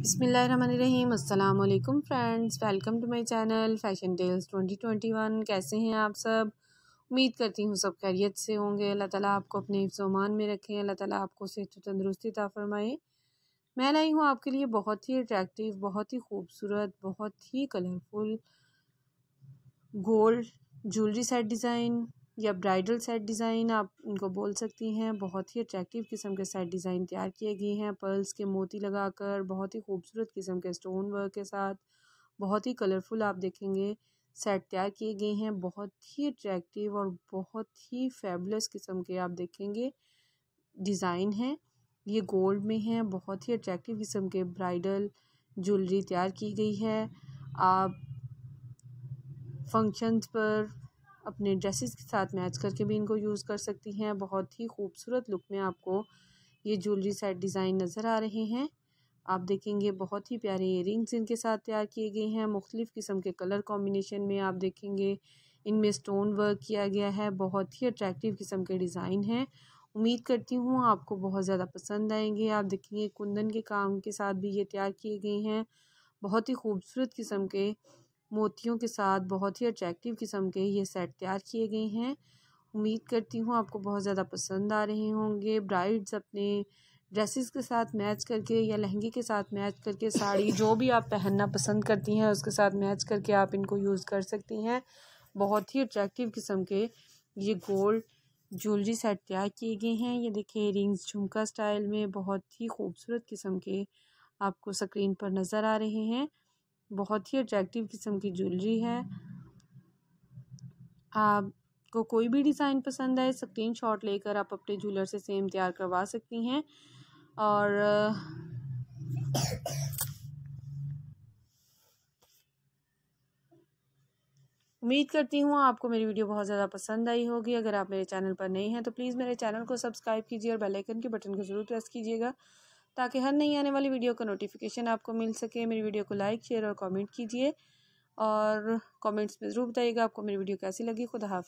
बसमीम अल्लाम friends welcome to my channel fashion tales 2021 कैसे हैं आप सब उम्मीद करती हूँ सब खैरियत से होंगे अल्लाह ताला आपको अपने हिफ्जमान में रखें अल्लाह ताला आपको सेहत तंदरुस्ती ता मैं लाई हूँ आपके लिए बहुत ही अट्रैक्टिव बहुत ही खूबसूरत बहुत ही colourful gold jewellery set design या ब्राइडल सेट डिज़ाइन आप इनको बोल सकती हैं बहुत ही अट्रैक्टिव किस्म के सेट डिज़ाइन तैयार किए गए हैं पर्ल्स के मोती लगाकर बहुत ही खूबसूरत किस्म के स्टोन वर्क के साथ बहुत ही कलरफुल आप देखेंगे सेट तैयार किए गए हैं बहुत ही अट्रैक्टिव और बहुत ही फेबलस किस्म के आप देखेंगे डिज़ाइन हैं ये गोल्ड में हैं बहुत ही अट्रैक्टिव किस्म के ब्राइडल ज्वेलरी तैयार की गई है आप फंक्शंस पर अपने ड्रेसेस के साथ मैच करके भी इनको यूज़ कर सकती हैं बहुत ही खूबसूरत लुक में आपको ये ज्वेलरी सेट डिज़ाइन नज़र आ रहे हैं आप देखेंगे बहुत ही प्यारे इयरिंग्स इनके साथ तैयार किए गए हैं मुख्तलिफ़ किस्म के कलर कॉम्बिनेशन में आप देखेंगे इनमें स्टोन वर्क किया गया है बहुत ही अट्रैक्टिव किस्म के डिज़ाइन हैं उम्मीद करती हूँ आपको बहुत ज़्यादा पसंद आएंगे आप देखेंगे कुंदन के काम के साथ भी ये तैयार किए गए हैं बहुत ही खूबसूरत किस्म के मोतियों के साथ बहुत ही अट्रैक्टिव किस्म के ये सेट तैयार किए गए हैं उम्मीद करती हूँ आपको बहुत ज़्यादा पसंद आ रहे होंगे ब्राइड्स अपने ड्रेसेस के साथ मैच करके या लहंगे के साथ मैच करके साड़ी जो भी आप पहनना पसंद करती हैं उसके साथ मैच करके आप इनको यूज़ कर सकती हैं बहुत ही अट्रैक्टिव किस्म के ये गोल्ड ज्वेलरी सेट तैयार किए गए हैं ये देखिए रिंग्स झुमका स्टाइल में बहुत ही खूबसूरत किस्म के आपको स्क्रीन पर नज़र आ रहे हैं बहुत ही अट्रैक्टिव किस्म की ज्वेलरी है आपको कोई भी डिज़ाइन पसंद है स्क्रीन शॉट लेकर आप अपने ज्वेलर से सेम तैयार करवा सकती हैं और उम्मीद करती हूँ आपको मेरी वीडियो बहुत ज़्यादा पसंद आई होगी अगर आप मेरे चैनल पर नए हैं तो प्लीज़ मेरे चैनल को सब्सक्राइब कीजिए और बेल आइकन के बटन को ज़रूर प्रेस कीजिएगा ताकि हर नई आने वाली वीडियो का नोटिफिकेशन आपको मिल सके मेरी वीडियो को लाइक शेयर और कमेंट कीजिए और कमेंट्स में ज़रूर बताइएगा आपको मेरी वीडियो कैसी लगी खुदा हाफ